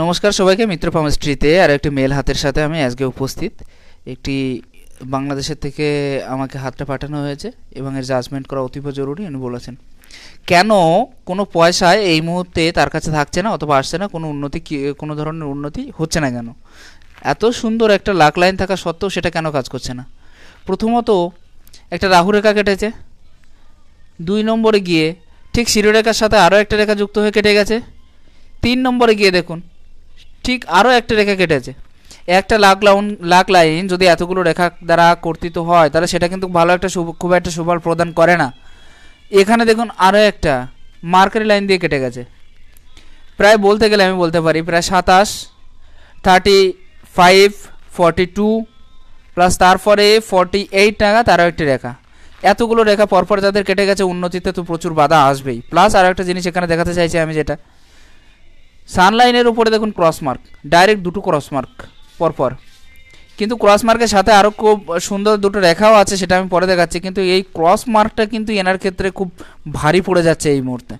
নমস্কার সবাইকে মিত্র ফার্মাস্ট্রিতে আর একটি মেল হাতের সাথে আমি আজকে উপস্থিত একটি বাংলাদেশের থেকে আমাকে হাতটা পাঠানো হয়েছে এবং এর জাজমেন্ট করা অতীব জরুরি উনি বলেছেন কেন কোনো পয়সায় এই মুহূর্তে তার কাছে থাকছে না অথবা আসছে না কোনো উন্নতি কোনো ধরনের উন্নতি হচ্ছে না কেন এত সুন্দর একটা লাখ লাইন থাকা সত্ত্বেও সেটা কেন কাজ করছে না প্রথমত একটা রাহু রেখা কেটেছে দুই নম্বরে গিয়ে ঠিক শিরোরেখার সাথে আরও একটা রেখা যুক্ত হয়ে কেটে গেছে তিন নম্বরে গিয়ে দেখুন ঠিক আরও একটা রেখা কেটেছে একটা লাখ লাউন লাখ লাইন যদি এতগুলো রেখা দ্বারা কর্তৃত হয় তাহলে সেটা কিন্তু ভালো একটা খুব একটা সুফল প্রদান করে না এখানে দেখুন আরও একটা মার্কারি লাইন দিয়ে কেটে গেছে প্রায় বলতে গেলে আমি বলতে পারি প্রায় সাতাশ thirty five forty two plus তারপরে ফর্টি এইট টাকা তারও একটি রেখা এতগুলো রেখা পরপর যাদের কেটে গেছে উন্নতিতে তো প্রচুর বাধা আসবেই প্লাস আরও একটা জিনিস এখানে দেখাতে চাইছি আমি যেটা সানলাইনের উপরে দেখুন ক্রসমার্ক ডাইরেক্ট দুটো ক্রসমার্ক পরপর কিন্তু ক্রসমার্কের সাথে আরও খুব সুন্দর দুটো রেখাও আছে সেটা আমি পরে দেখাচ্ছি কিন্তু এই ক্রসমার্কটা কিন্তু এনার ক্ষেত্রে খুব ভারী পড়ে যাচ্ছে এই মুহূর্তে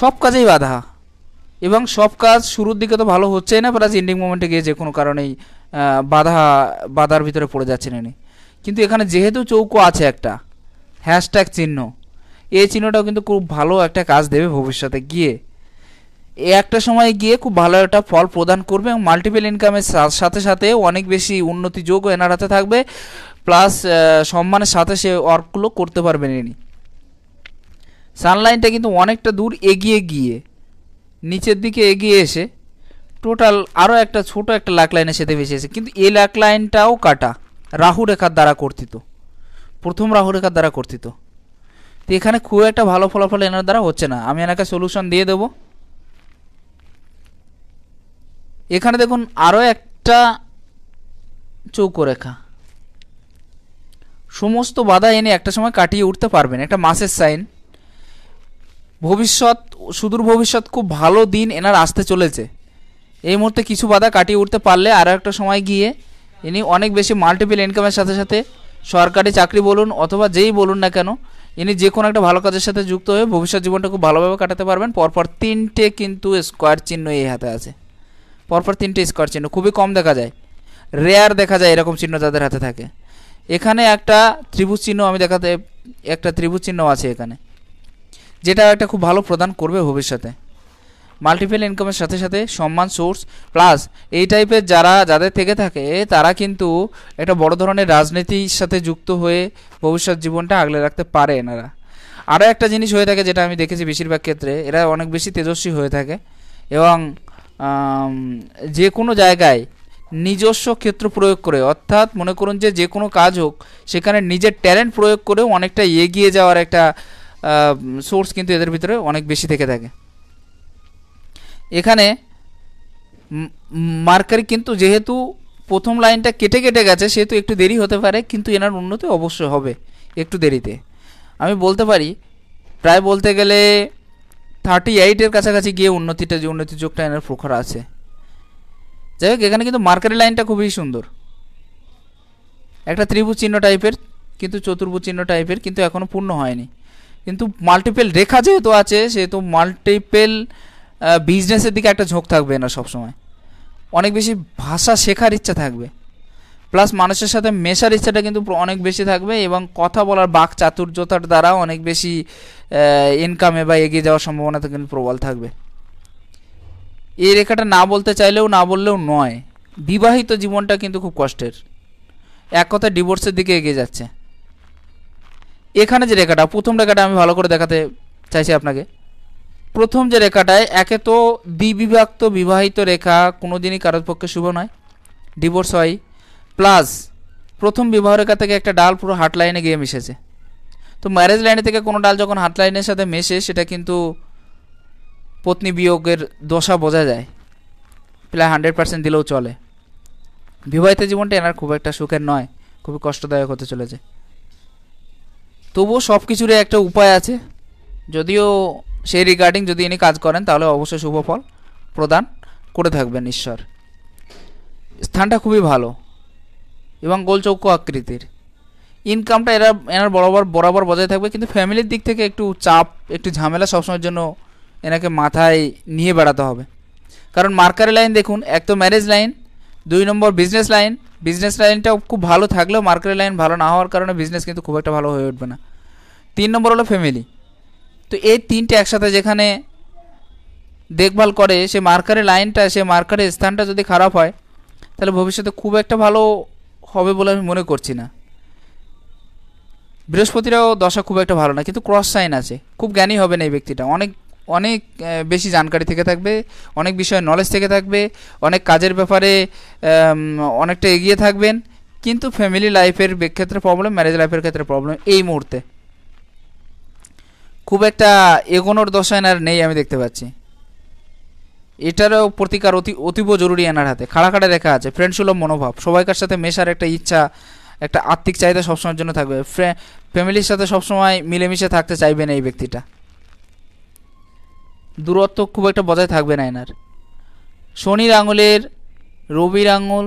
সব কাজেই বাধা এবং সব কাজ শুরুর দিকে তো ভালো হচ্ছেই না প্লাস এন্ডিং মোমেন্টে গিয়ে যে কোনো কারণেই বাধা বাধার ভিতরে পড়ে যাচ্ছেন এনে কিন্তু এখানে যেহেতু চৌকো আছে একটা হ্যাশট্যাগ চিহ্ন এই চিহ্নটাও কিন্তু খুব ভালো একটা কাজ দেবে ভবিষ্যতে গিয়ে একটা সময় গিয়ে খুব ভালো একটা ফল প্রদান করবে এবং মাল্টিপল ইনকামের সাথে সাথে অনেক বেশি উন্নতি যোগ এনার হাতে থাকবে প্লাস সম্মানের সাথে সে ওয়ার্কগুলো করতে পারবেন ইনি সানলাইনটা কিন্তু অনেকটা দূর এগিয়ে গিয়ে নিচের দিকে এগিয়ে এসে টোটাল আরও একটা ছোট একটা লাক লাইনের সাথে এসে কিন্তু এই লাক লাইনটাও কাটা রাহু রেখার দ্বারা কর্তৃত প্রথম রাহু রেখার দ্বারা কর্তৃত তো এখানে খুব একটা ভালো ফলাফল এনার দ্বারা হচ্ছে না আমি এনাকে সলিউশন দিয়ে দেবো এখানে দেখুন আরও একটা চৌকোরেখা সমস্ত বাধা এনে একটা সময় কাটিয়ে উঠতে পারবেন একটা মাসের সাইন ভবিষ্যৎ সুদূর ভবিষ্যৎ খুব ভালো দিন এনার আসতে চলেছে এই মুহূর্তে কিছু বাধা কাটিয়ে উঠতে পারলে আরও একটা সময় গিয়ে ইনি অনেক বেশি মাল্টিপল ইনকামের সাথে সাথে সরকারি চাকরি বলুন অথবা যেই বলুন না কেন ইনি যে কোনো একটা ভালো কাজের সাথে যুক্ত হয়ে ভবিষ্যৎ জীবনটা খুব ভালোভাবে কাটাতে পারবেন পরপর তিনটে কিন্তু স্কোয়ার চিহ্ন এই হাতে আছে পরপর তিনটে স্কোয়ার চিহ্ন খুবই কম দেখা যায় রেয়ার দেখা যায় এরকম চিহ্ন যাদের হাতে থাকে এখানে একটা ত্রিভুজ চিহ্ন আমি দেখাতে একটা ত্রিভুজ চিহ্ন আছে এখানে যেটা একটা খুব ভালো প্রদান করবে ভবিষ্যতে মাল্টিপল ইনকামের সাথে সাথে সম্মান সোর্স প্লাস এই টাইপের যারা যাদের থেকে থাকে তারা কিন্তু একটা বড় ধরনের রাজনীতির সাথে যুক্ত হয়ে ভবিষ্যৎ জীবনটা আগলে রাখতে পারে এনারা আরও একটা জিনিস হয়ে থাকে যেটা আমি দেখেছি বেশিরভাগ ক্ষেত্রে এরা অনেক বেশি তেজস্বী হয়ে থাকে এবং যে কোনো জায়গায় নিজস্ব ক্ষেত্র প্রয়োগ করে অর্থাৎ মনে করুন যে যে কোনো কাজ হোক সেখানে নিজের ট্যালেন্ট প্রয়োগ করেও অনেকটা এগিয়ে যাওয়ার একটা সোর্স কিন্তু এদের ভিতরে অনেক বেশি থেকে থাকে এখানে মার্কারি কিন্তু যেহেতু প্রথম লাইনটা কেটে কেটে গেছে সেহেতু একটু দেরি হতে পারে কিন্তু এনার উন্নতি অবশ্যই হবে একটু দেরিতে আমি বলতে পারি প্রায় বলতে গেলে থার্টি এইটের কাছাকাছি গিয়ে উন্নতিটা যে উন্নতি যোগটা এনার প্রখর আছে যাই হোক এখানে কিন্তু মার্কারি লাইনটা খুবই সুন্দর একটা ত্রিভুজ চিহ্ন টাইপের কিন্তু চতুর্ভুজ চিহ্ন টাইপের কিন্তু এখনও পূর্ণ হয়নি কিন্তু মাল্টিপেল রেখা যেহেতু আছে সেহেতু মাল্টিপেল বিজনেসের দিকে একটা ঝোঁক থাকবে না সবসময় অনেক বেশি ভাষা শেখার ইচ্ছা থাকবে প্লাস মানুষের সাথে মেশার ইচ্ছাটা কিন্তু অনেক বেশি থাকবে এবং কথা বলার বাক চাতুর্যতার দ্বারা অনেক বেশি ইনকামে বা এগিয়ে যাওয়ার সম্ভাবনা কিন্তু প্রবল থাকবে এই রেখাটা না বলতে চাইলেও না বললেও নয় বিবাহিত জীবনটা কিন্তু খুব কষ্টের এক কথা ডিভোর্সের দিকে এগিয়ে যাচ্ছে এখানে যে রেখাটা প্রথম রেখাটা আমি ভালো করে দেখাতে চাইছি আপনাকে প্রথম যে রেখাটায় একে তো দ্বিবিভক্ত বিবাহিত রেখা কোনো দিনই কারোর পক্ষে শুভ নয় ডিভোর্স হয় প্লাস প্রথম বিবাহরেখা থেকে একটা ডাল পুরো হাট লাইনে গিয়ে মিশেছে তো ম্যারেজ লাইনে থেকে কোনো ডাল যখন হাট লাইনের সাথে মেশে সেটা কিন্তু পত্নী বিয়োগের দশা বোঝা যায় প্রায় হান্ড্রেড পার্সেন্ট দিলেও চলে বিবাহিত জীবনটা এনার খুব একটা সুখের নয় খুবই কষ্টদায়ক হতে চলেছে তবুও সব কিছুরই একটা উপায় আছে যদিও সেই রিগার্ডিং যদি ইনি কাজ করেন তাহলে অবশ্যই শুভ ফল প্রদান করে থাকবেন ঈশ্বর স্থানটা খুবই ভালো এবং গোলচৌক্য আকৃতির ইনকামটা এরা এনার বরাবর বরাবর বজায় থাকবে কিন্তু ফ্যামিলির দিক থেকে একটু চাপ একটু ঝামেলা সবসময়ের জন্য এনাকে মাথায় নিয়ে বেড়াতে হবে কারণ মার্কারি লাইন দেখুন এক তো ম্যারেজ লাইন দুই নম্বর বিজনেস লাইন বিজনেস লাইনটাও খুব ভালো থাকলেও মার্কারি লাইন ভালো না হওয়ার কারণে বিজনেস কিন্তু খুব একটা ভালো হয়ে উঠবে না তিন নম্বর হলো ফ্যামিলি তো এই তিনটে একসাথে যেখানে দেখভাল করে সে মার্কারি লাইনটা সে মার্কারি স্থানটা যদি খারাপ হয় তাহলে ভবিষ্যতে খুব একটা ভালো হবে বলে আমি মনে করছি না বৃহস্পতিরাও দশা খুব একটা ভালো না কিন্তু ক্রস সাইন আছে খুব জ্ঞানী হবেন এই ব্যক্তিটা অনেক অনেক বেশি জানকারি থেকে থাকবে অনেক বিষয়ে নলেজ থেকে থাকবে অনেক কাজের ব্যাপারে অনেকটা এগিয়ে থাকবেন কিন্তু ফ্যামিলি লাইফের ক্ষেত্রে প্রবলেম ম্যারেজ লাইফের ক্ষেত্রে প্রবলেম এই মুহূর্তে খুব একটা এগোনোর দশায় আর নেই আমি দেখতে পাচ্ছি এটারও প্রতিকার অতি অতীব জরুরি এনার হাতে খাড়াখাড়া রেখা আছে ফ্রেন্ডসুলভ মনোভাব সবাইকার সাথে মেশার একটা ইচ্ছা একটা আর্থিক চাহিদা সবসময়ের জন্য থাকবে ফ্যামিলির সাথে সবসময় মিলেমিশে থাকতে চাইবে না এই ব্যক্তিটা দূরত্ব খুব একটা বজায় থাকবে না এনার শনির আঙুলের রবির আঙুল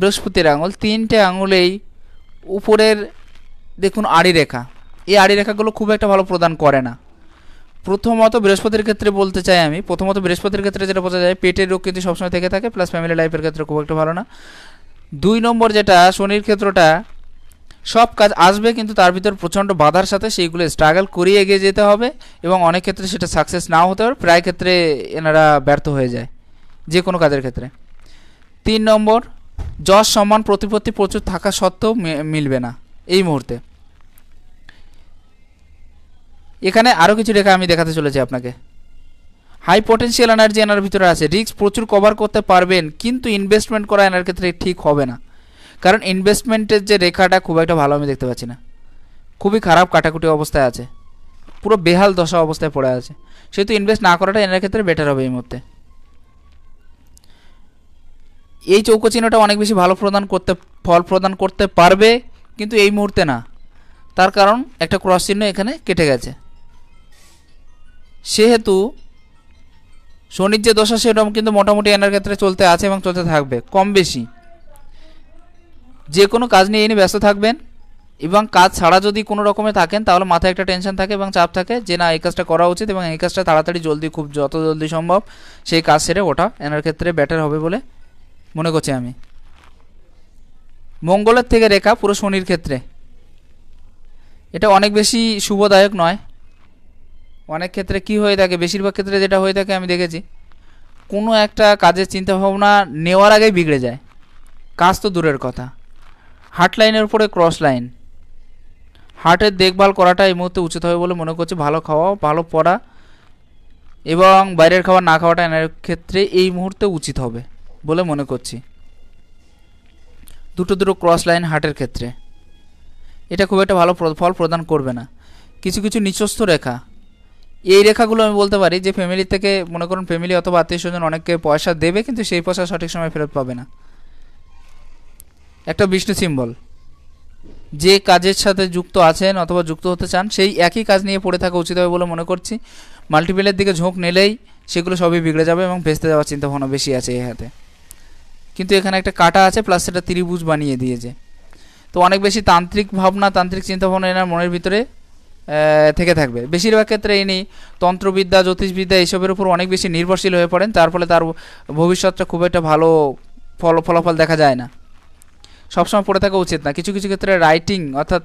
বৃহস্পতির আঙুল তিনটে আঙুলেই উপরের দেখুন আড়ি রেখা এই আড়ি রেখাগুলো খুব একটা ভালো প্রদান করে না প্রথমত বৃহস্পতির ক্ষেত্রে বলতে চাই আমি প্রথমত বৃহস্পতির ক্ষেত্রে যেটা বোঝা যায় পেটের রোগ কিন্তু সবসময় থেকে থাকে প্লাস ফ্যামিলি লাইফের ক্ষেত্রে খুব একটা ভালো না দুই নম্বর যেটা শনির ক্ষেত্রটা সব কাজ আসবে কিন্তু তার ভিতর প্রচণ্ড বাধার সাথে সেইগুলো স্ট্রাগল করিয়ে এগিয়ে যেতে হবে এবং অনেক ক্ষেত্রে সেটা সাকসেস নাও হতে পারে প্রায় ক্ষেত্রে এনারা ব্যর্থ হয়ে যায় যে কোনো কাজের ক্ষেত্রে তিন নম্বর যশ সম্মান প্রতিপত্তি প্রচুর থাকা সত্ত্বেও মিলবে না এই মুহূর্তে এখানে আরও কিছু রেখা আমি দেখাতে চলেছি আপনাকে হাই পটেন্সিয়াল এনার্জি এনার ভিতরে আছে রিস্ক প্রচুর কভার করতে পারবেন কিন্তু ইনভেস্টমেন্ট করা এনার ক্ষেত্রে ঠিক হবে না কারণ ইনভেস্টমেন্টের যে রেখাটা খুব একটা ভালো আমি দেখতে পাচ্ছি না খুবই খারাপ কাটাকুটি অবস্থায় আছে পুরো বেহাল দশা অবস্থায় পড়ে আছে সেহেতু ইনভেস্ট না করাটা এনার ক্ষেত্রে বেটার হবে এই মুহূর্তে এই চৌকো চিহ্নটা অনেক বেশি ভালো প্রদান করতে ফল প্রদান করতে পারবে কিন্তু এই মুহূর্তে না তার কারণ একটা ক্রস চিহ্ন এখানে কেটে গেছে সেহেতু শনির যে দশা সেরকম কিন্তু মোটামুটি এনার ক্ষেত্রে চলতে আছে এবং চলতে থাকবে কম বেশি যে কোনো কাজ নিয়ে এনে ব্যস্ত থাকবেন এবং কাজ ছাড়া যদি কোনো রকমে থাকেন তাহলে মাথায় একটা টেনশন থাকে এবং চাপ থাকে যে না এই কাজটা করা উচিত এবং এই কাজটা তাড়াতাড়ি জলদি খুব যত জলদি সম্ভব সেই কাজ সেরে ওঠা এনার ক্ষেত্রে ব্যাটার হবে বলে মনে করছি আমি মঙ্গলের থেকে রেখা পুরো শনির ক্ষেত্রে এটা অনেক বেশি শুভদায়ক নয় অনেক ক্ষেত্রে কি হয়ে থাকে বেশিরভাগ ক্ষেত্রে যেটা হয়ে থাকে আমি দেখেছি কোনো একটা কাজের চিন্তাভাবনা নেওয়ার আগেই বিগড়ে যায় কাজ তো দূরের কথা হার্ট লাইনের উপরে ক্রস লাইন হার্টের দেখভাল করাটা এই মুহূর্তে উচিত হবে বলে মনে করছি ভালো খাওয়া ভালো পড়া এবং বাইরের খাবার না খাওয়াটা এনার ক্ষেত্রে এই মুহূর্তে উচিত হবে বলে মনে করছি দুটো দুটো ক্রস লাইন হার্টের ক্ষেত্রে এটা খুব একটা ভালো ফল প্রদান করবে না কিছু কিছু নিচস্থ রেখা এই রেখাগুলো আমি বলতে পারি যে ফ্যামিলি থেকে মনে করুন ফ্যামিলি অথবা আত্মীয় স্বজন অনেককে পয়সা দেবে কিন্তু সেই পয়সা সঠিক সময় ফেরত পাবে না একটা বিষ্ণু সিম্বল যে কাজের সাথে যুক্ত আছেন অথবা যুক্ত হতে চান সেই একই কাজ নিয়ে পড়ে থাকা উচিত হবে বলে মনে করছি মাল্টিপেলের দিকে ঝোঁক নিলেই সেগুলো সবই বিগড়ে যাবে এবং ভেস্তে যাওয়ার চিন্তাভাবনা বেশি আছে এই হাতে কিন্তু এখানে একটা কাটা আছে প্লাস সেটা ত্রিভুজ বানিয়ে দিয়েছে তো অনেক বেশি তান্ত্রিক ভাবনা তান্ত্রিক চিন্তাভাবনা এনার মনের ভিতরে থেকে থাকবে বেশিরভাগ ক্ষেত্রে ইনি তন্ত্রবিদ্যা জ্যোতিষবিদ্যা এইসবের উপর অনেক বেশি নির্ভরশীল হয়ে পড়েন তার ফলে তার ভবিষ্যৎটা খুব একটা ভালো ফল ফলাফল দেখা যায় না সবসময় পড়ে থাকা উচিত না কিছু কিছু ক্ষেত্রে রাইটিং অর্থাৎ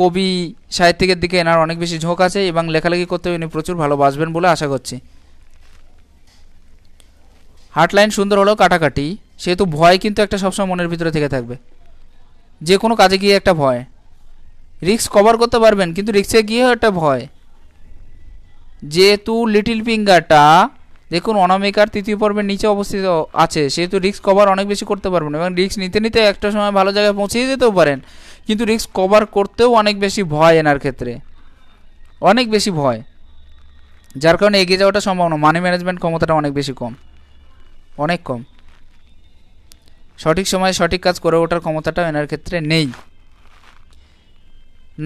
কবি সাহিত্যিকের দিকে এনার অনেক বেশি ঝোঁক আছে এবং লেখালেখি করতে উনি প্রচুর ভালোবাসবেন বলে আশা করছি হার্টলাইন সুন্দর হলেও কাটাকাটি সেহেতু ভয় কিন্তু একটা সবসময় মনের ভিতরে থেকে থাকবে যে কোনো কাজে গিয়ে একটা ভয় রিক্স কভার করতে পারবেন কিন্তু রিক্সে গিয়ে একটা ভয় যেহেতু লিটিল ফিঙ্গারটা দেখুন অনামিকার তৃতীয় পর্বের নিচে অবস্থিত আছে সেহেতু রিক্স কভার অনেক বেশি করতে পারবেন এবং রিক্স নিতে নিতে একটা সময় ভালো জায়গায় পৌঁছিয়ে যেতেও পারেন কিন্তু রিক্স কভার করতেও অনেক বেশি ভয় এনার ক্ষেত্রে অনেক বেশি ভয় যার কারণে এগিয়ে যাওয়াটা সম্ভব না মানি ম্যানেজমেন্ট ক্ষমতাটা অনেক বেশি কম অনেক কম সঠিক সময়ে সঠিক কাজ করে ওঠার ক্ষমতাটাও এনার ক্ষেত্রে নেই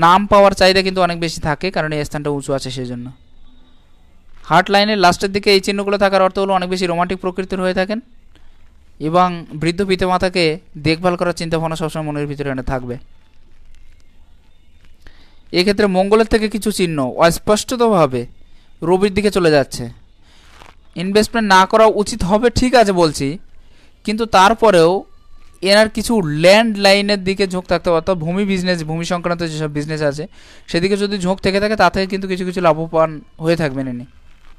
নাম পাওয়ার চাহিদা কিন্তু অনেক বেশি থাকে কারণ এই স্থানটা উঁচু আছে সেই জন্য হার্ট লাইনের লাস্টের দিকে এই চিহ্নগুলো থাকার অর্থ হলো অনেক বেশি রোমান্টিক প্রকৃতির হয়ে থাকেন এবং বৃদ্ধ পিতামাতাকে দেখভাল করার চিন্তাভাবনা সবসময় মনের ভিতরে এনে থাকবে এক্ষেত্রে মঙ্গলের থেকে কিছু চিহ্ন অস্পষ্টতভাবে রবির দিকে চলে যাচ্ছে ইনভেস্টমেন্ট না করা উচিত হবে ঠিক আছে বলছি কিন্তু তারপরেও এনার কিছু ল্যান্ড লাইনের দিকে ঝোঁক থাকতে পারে অর্থাৎ ভূমি বিজনেস ভূমি সংক্রান্ত যেসব বিজনেস আছে সেদিকে যদি ঝোঁক থেকে থাকে তা থেকে কিন্তু কিছু কিছু লাভবান হয়ে থাকবেন এনে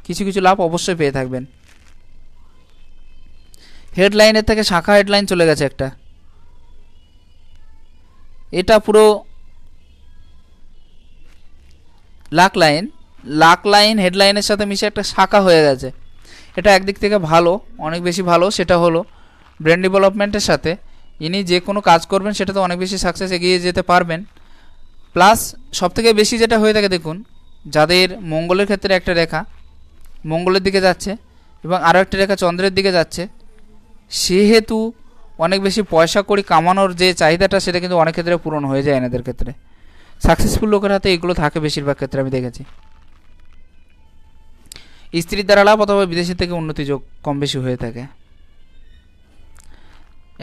কিছু কিছু লাভ অবশ্যই পেয়ে থাকবেন হেডলাইনের থেকে শাখা হেডলাইন চলে গেছে একটা এটা পুরো লাখ লাইন লাখ লাইন হেডলাইনের সাথে মিশে একটা শাখা হয়ে গেছে এটা একদিক থেকে ভালো অনেক বেশি ভালো সেটা হলো ব্র্যান্ড ডেভেলপমেন্টের সাথে ইনি যে কোনো কাজ করবেন সেটাতে অনেক বেশি সাকসেস এগিয়ে যেতে পারবেন প্লাস সবথেকে বেশি যেটা হয়ে থাকে দেখুন যাদের মঙ্গলের ক্ষেত্রে একটা রেখা মঙ্গলের দিকে যাচ্ছে এবং আরও একটা রেখা চন্দ্রের দিকে যাচ্ছে সেহেতু অনেক বেশি পয়সা করি কামানোর যে চাহিদাটা সেটা কিন্তু অনেক ক্ষেত্রে পূরণ হয়ে যায় এনাদের ক্ষেত্রে সাকসেসফুল লোকের হাতে এগুলো থাকে বেশিরভাগ ক্ষেত্রে আমি দেখেছি স্ত্রীর দ্বারা লাভ অথবা বিদেশের থেকে উন্নতি যোগ কম বেশি হয়ে থাকে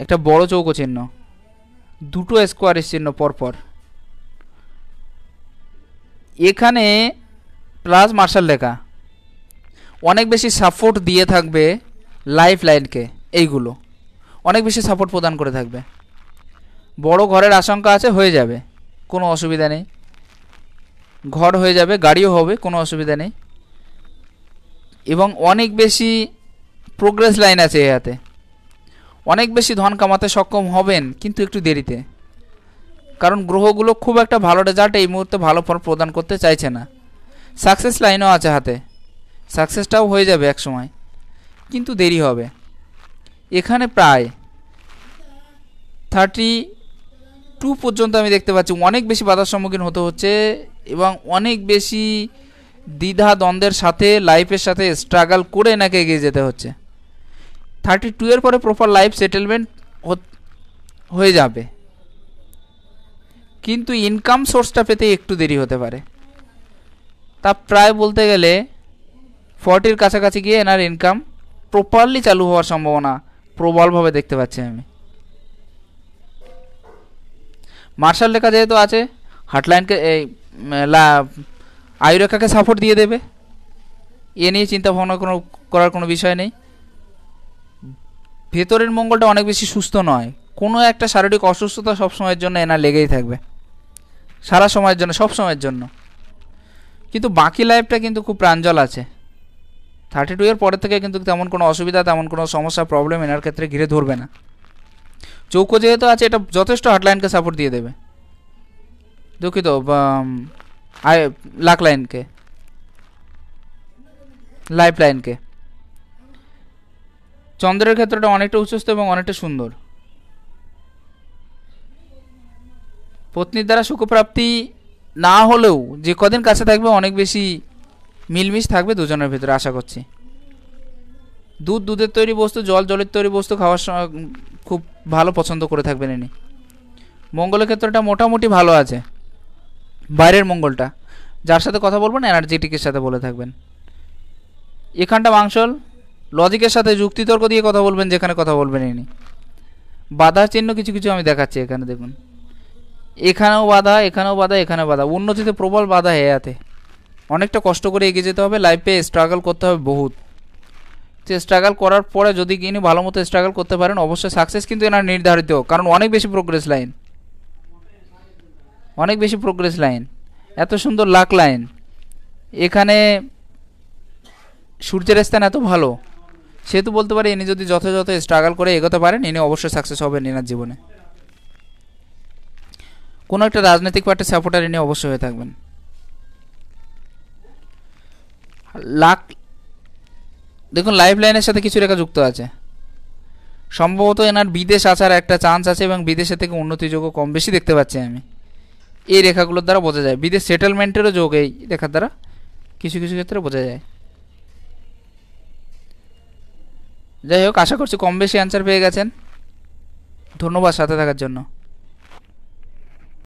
একটা বড় চৌকো চিহ্ন দুটো স্কোয়ারের চিহ্ন পরপর এখানে প্লাস মার্শাল লেখা অনেক বেশি সাপোর্ট দিয়ে থাকবে লাইফ লাইনকে এইগুলো অনেক বেশি সাপোর্ট প্রদান করে থাকবে বড় ঘরের আশঙ্কা আছে হয়ে যাবে কোনো অসুবিধা নেই ঘর হয়ে যাবে গাড়িও হবে কোনো অসুবিধা নেই এবং অনেক বেশি প্রোগ্রেস লাইন আছে এ হাতে অনেক বেশি ধন কামাতে সক্ষম হবেন কিন্তু একটু দেরিতে কারণ গ্রহগুলো খুব একটা ভালো রেজাল্ট এই মুহূর্তে ভালো ফল প্রদান করতে চাইছে না সাকসেস লাইনও আছে হাতে সাকসেসটাও হয়ে যাবে এক সময় কিন্তু দেরি হবে এখানে প্রায় থার্টি টু পর্যন্ত আমি দেখতে পাচ্ছি অনেক বেশি বাধার সম্মুখীন হতে হচ্ছে এবং অনেক বেশি দ্বিধা দ্বন্দ্বের সাথে লাইফের সাথে স্ট্রাগল করে এনাকে এগিয়ে যেতে হচ্ছে থার্টি টু এর পরে প্রপার লাইফ সেটেলমেন্ট হয়ে যাবে কিন্তু ইনকাম সোর্সটা পেতে একটু দেরি হতে পারে তা প্রায় বলতে গেলে ফর্টির কাছাকাছি গিয়ে এনার ইনকাম প্রপারলি চালু হওয়ার সম্ভাবনা প্রবলভাবে দেখতে পাচ্ছি আমি মার্শাল রেখা যেহেতু আছে হাটলাইনকে এই আয়ুরেখাকে সাপোর্ট দিয়ে দেবে এ নিয়ে চিন্তা ভাবনা কোনো করার কোনো বিষয় নেই ভেতরের মঙ্গলটা অনেক বেশি সুস্থ নয় কোনো একটা শারীরিক অসুস্থতা সবসময়ের জন্য এনার লেগেই থাকবে সারা সময়ের জন্য সব সময়ের জন্য কিন্তু বাকি লাইফটা কিন্তু খুব প্রাঞ্জল আছে থার্টি টু এর পরে থেকে কিন্তু তেমন কোনো অসুবিধা তেমন কোনো সমস্যা প্রবলেম এনার ক্ষেত্রে ঘিরে ধরবে না চৌকো যেহেতু আছে এটা যথেষ্ট হার্ডলাইনকে সাপোর্ট দিয়ে দেবে দুঃখিত লাইনকে লাইফ লাইনকে চন্দ্রের ক্ষেত্রটা অনেকটা উচ্চস্থ এবং অনেকটা সুন্দর পত্নীর দ্বারা সুখপ্রাপ্তি না হলেও যে কদিন কাছে থাকবে অনেক বেশি মিলমিশ থাকবে দুজনের ভেতরে আশা করছি দুধ দুধের তৈরি বস্তু জল জলের তৈরি বস্তু খাওয়ার সময় খুব ভালো পছন্দ করে থাকবেন ইনি মঙ্গলের ক্ষেত্রটা মোটামুটি ভালো আছে বাইরের মঙ্গলটা যার সাথে কথা বলবেন এনার্জেটিকের সাথে বলে থাকবেন এখানটা মাংসল লজিকের সাথে যুক্তিতর্ক দিয়ে কথা বলবেন যেখানে কথা বলবেন ইনি বাধা চিহ্ন কিছু কিছু আমি দেখাচ্ছি এখানে দেখুন এখানেও বাধা এখানেও বাধা এখানে বাধা উন্নতিতে প্রবল বাধা হেয়াতে অনেকটা কষ্ট করে এগিয়ে যেতে হবে লাইফে স্ট্রাগল করতে হবে বহুত যে স্ট্রাগল করার পরে যদি ইনি ভালো মতো স্ট্রাগল করতে পারেন অবশ্যই সাকসেস কিন্তু এনার নির্ধারিত কারণ অনেক বেশি প্রোগ্রেস লাইন অনেক বেশি প্রোগ্রেস লাইন এত সুন্দর লাক লাইন এখানে সূর্যের স্থান এত ভালো সেহেতু বলতে পারি ইনি যদি যথাযথ স্ট্রাগল করে এগোতে পারেন ইনি অবশ্যই সাকসেস হবেন এনার জীবনে কোনো একটা রাজনৈতিক পার্টির সাপোর্টার ইনি অবশ্যই হয়ে থাকবেন লাখ দেখুন লাইফ লাইনের সাথে কিছু রেখা যুক্ত আছে সম্ভবত এনার বিদেশ আসার একটা চান্স আছে এবং বিদেশে থেকে উন্নতিযোগ্য কম বেশি দেখতে পাচ্ছি আমি এই রেখাগুলোর দ্বারা বোঝা যায় বিদেশ সেটেলমেন্টেরও যোগ এই রেখার দ্বারা কিছু কিছু ক্ষেত্রে বোঝা যায় যাই হোক আশা করছি কম বেশি অ্যান্সার পেয়ে গেছেন ধন্যবাদ সাথে থাকার জন্য